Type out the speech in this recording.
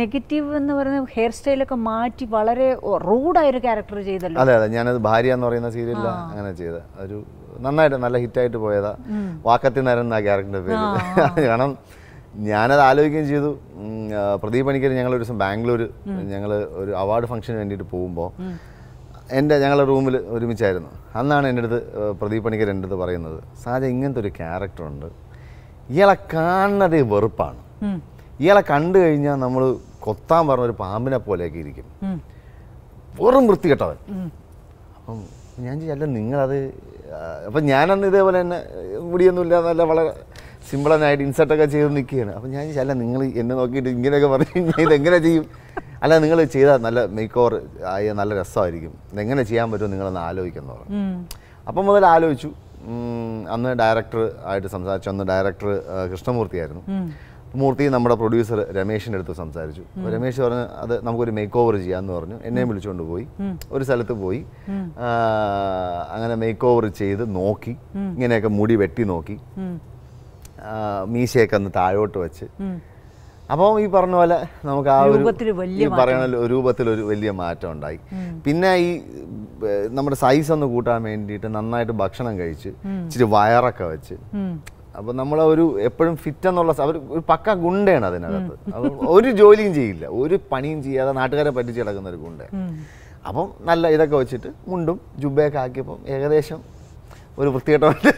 negative എന്ന് പറയുന്ന hair സ്റ്റൈലൊക്കെ മാറ്റി വളരെ റൂഡായൊരു ക്യാരക്ടർ ചെയ്തല്ലോ അതെ അതെ ഞാനത് ഭാര്യ എന്ന് പറയുന്ന സീരിയലിൽ അങ്ങനെ ചെയ്ത ഒരു നന്നായിട്ട് നല്ല ഹിറ്റായിട്ട് പോയതാ വാക്കത്തി നേരം എന്നാ ക്യാരക്ടറിൻ്റെ പേര് കാരണം ഞാനത് ആലോചിക്കുകയും ചെയ്തു പ്രദീപ് പണിക്കർ ഞങ്ങൾ ഒരു ദിവസം ബാംഗ്ലൂർ ഞങ്ങൾ ഒരു അവാർഡ് ഫംഗ്ഷന് വേണ്ടിയിട്ട് പോകുമ്പോൾ എൻ്റെ ഞങ്ങളുടെ റൂമിൽ ഒരുമിച്ചായിരുന്നു അന്നാണ് എൻ്റെ അടുത്ത് പ്രദീപ് പണിക്കർ എൻ്റെ അടുത്ത് പറയുന്നത് സാജ ഇങ്ങനത്തെ ഒരു ക്യാരക്ടറുണ്ട് ഇയാളെ കാണുന്നതേ വെറുപ്പാണ് ഇയാളെ കണ്ടു കഴിഞ്ഞാൽ നമ്മൾ കൊത്താൻ പറഞ്ഞ ഒരു പാമ്പിനെ പോലെയൊക്കെ ഇരിക്കും വെറും വൃത്തി കെട്ടവൻ അപ്പം ഞാൻ ചോദിച്ചല്ല നിങ്ങളത് അപ്പം ഞാനന്ന് ഇതേപോലെ തന്നെ മുടിയൊന്നുമില്ല നല്ല വളരെ സിമ്പിളനായിട്ട് ഇൻസർട്ടൊക്കെ ചെയ്ത് നിൽക്കുകയാണ് അപ്പം ഞാൻ ചോദിച്ചല്ല നിങ്ങൾ എന്നെ നോക്കിയിട്ട് ഇങ്ങനെയൊക്കെ പറഞ്ഞു ഞാൻ ഇതെങ്ങനെ ചെയ്യും അല്ല നിങ്ങൾ ചെയ്താൽ നല്ല മേക്ക് ഓവർ ആയ നല്ല രസമായിരിക്കും ഇതെങ്ങനെ ചെയ്യാൻ പറ്റുമോ നിങ്ങളൊന്ന് ആലോചിക്കുന്നു അപ്പം മുതൽ ആലോചിച്ചു അന്ന് ഡയറക്ടർ ആയിട്ട് സംസാരിച്ചു അന്ന് ഡയറക്ടർ കൃഷ്ണമൂർത്തിയായിരുന്നു മൂർത്തി നമ്മുടെ പ്രൊഡ്യൂസർ രമേശിൻ്റെ അടുത്ത് സംസാരിച്ചു രമേശ് പറഞ്ഞു അത് നമുക്കൊരു മേക്ക് ഓവർ ചെയ്യാമെന്ന് പറഞ്ഞു എന്നെയും വിളിച്ചുകൊണ്ട് പോയി ഒരു സ്ഥലത്ത് പോയി അങ്ങനെ മേക്ക് ഓവർ ചെയ്ത് നോക്കി ഇങ്ങനെയൊക്കെ മുടി വെട്ടി നോക്കി മീശയൊക്കെ ഒന്ന് താഴോട്ട് വെച്ച് അപ്പം ഈ പറഞ്ഞ പോലെ നമുക്ക് ആ ഒരു പറയണ രൂപത്തിൽ ഒരു വലിയ മാറ്റം ഉണ്ടായി പിന്നെ ഈ നമ്മുടെ സൈസ് ഒന്ന് കൂട്ടാൻ വേണ്ടിയിട്ട് നന്നായിട്ട് ഭക്ഷണം കഴിച്ച് ഇച്ചിരി വയറൊക്കെ വെച്ച് അപ്പോൾ നമ്മൾ ഒരു എപ്പോഴും ഫിറ്റ് എന്നുള്ള അവർ ഒരു പക്ക ഗുണ്ടയാണ് അതിനകത്ത് ഒരു ജോലിയും ചെയ്യില്ല ഒരു പണിയും ചെയ്യാതെ നാട്ടുകാരെ പറ്റിച്ച് കിടക്കുന്ന ഒരു ഗുണ്ട അപ്പം നല്ല ഇതൊക്കെ വെച്ചിട്ട് മുണ്ടും ജുബയൊക്കെ ആക്കിയപ്പം ഏകദേശം ഒരു വൃത്തികെട്ട